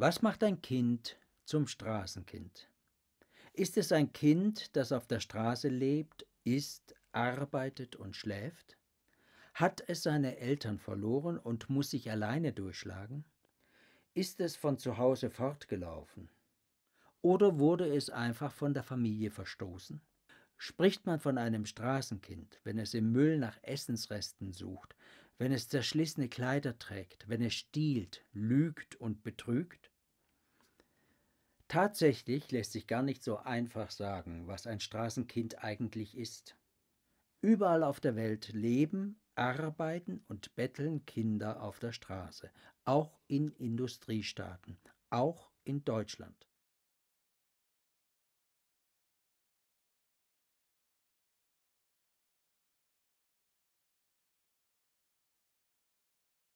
Was macht ein Kind zum Straßenkind? Ist es ein Kind, das auf der Straße lebt, isst, arbeitet und schläft? Hat es seine Eltern verloren und muss sich alleine durchschlagen? Ist es von zu Hause fortgelaufen? Oder wurde es einfach von der Familie verstoßen? Spricht man von einem Straßenkind, wenn es im Müll nach Essensresten sucht, wenn es zerschlissene Kleider trägt, wenn es stiehlt, lügt und betrügt? Tatsächlich lässt sich gar nicht so einfach sagen, was ein Straßenkind eigentlich ist. Überall auf der Welt leben, arbeiten und betteln Kinder auf der Straße, auch in Industriestaaten, auch in Deutschland.